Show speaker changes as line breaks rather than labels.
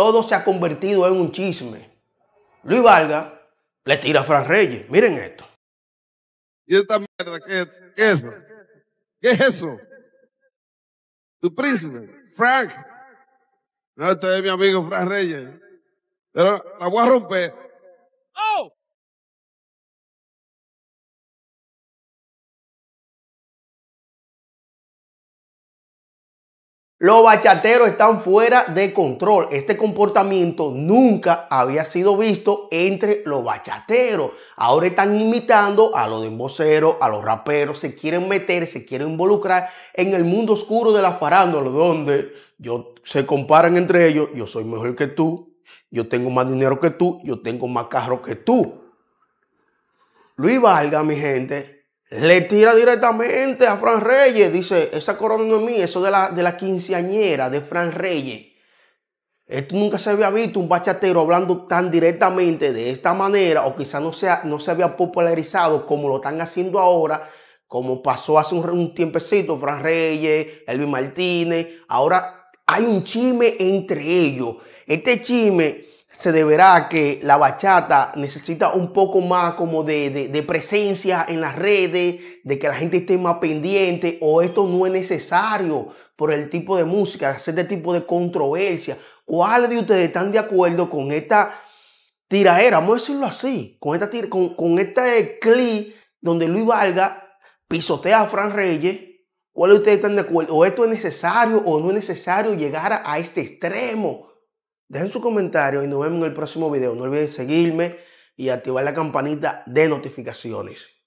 todo se ha convertido en un chisme. Luis Valga le tira a Fran Reyes. Miren esto. ¿Y esta mierda qué es? ¿Qué es eso? ¿Qué es eso?
Tu príncipe, Frank. No, este es mi amigo Fran Reyes. Pero la voy a romper.
Los bachateros están fuera de control. Este comportamiento nunca había sido visto entre los bachateros. Ahora están imitando a los demboceros, a los raperos, se quieren meter, se quieren involucrar en el mundo oscuro de la farándula, donde yo, se comparan entre ellos, yo soy mejor que tú, yo tengo más dinero que tú, yo tengo más carro que tú. Luis Valga, mi gente, le tira directamente a Fran Reyes. Dice, esa corona no es mía, eso de la, de la quinceañera de Fran Reyes. Esto nunca se había visto un bachatero hablando tan directamente de esta manera, o quizás no, no se había popularizado como lo están haciendo ahora, como pasó hace un, un tiempecito Fran Reyes, Elvin Martínez. Ahora hay un chisme entre ellos. Este chisme se deberá que la bachata necesita un poco más como de, presencia en las redes, de que la gente esté más pendiente, o esto no es necesario por el tipo de música, hacer este tipo de controversia. ¿Cuál de ustedes están de acuerdo con esta tiraera? Vamos a decirlo así, con, esta con, este clip donde Luis Valga pisotea a Fran Reyes. ¿Cuál de ustedes están de acuerdo? ¿O esto es necesario o no es necesario llegar a este extremo? Dejen su comentario y nos vemos en el próximo video. No olviden seguirme y activar la campanita de notificaciones.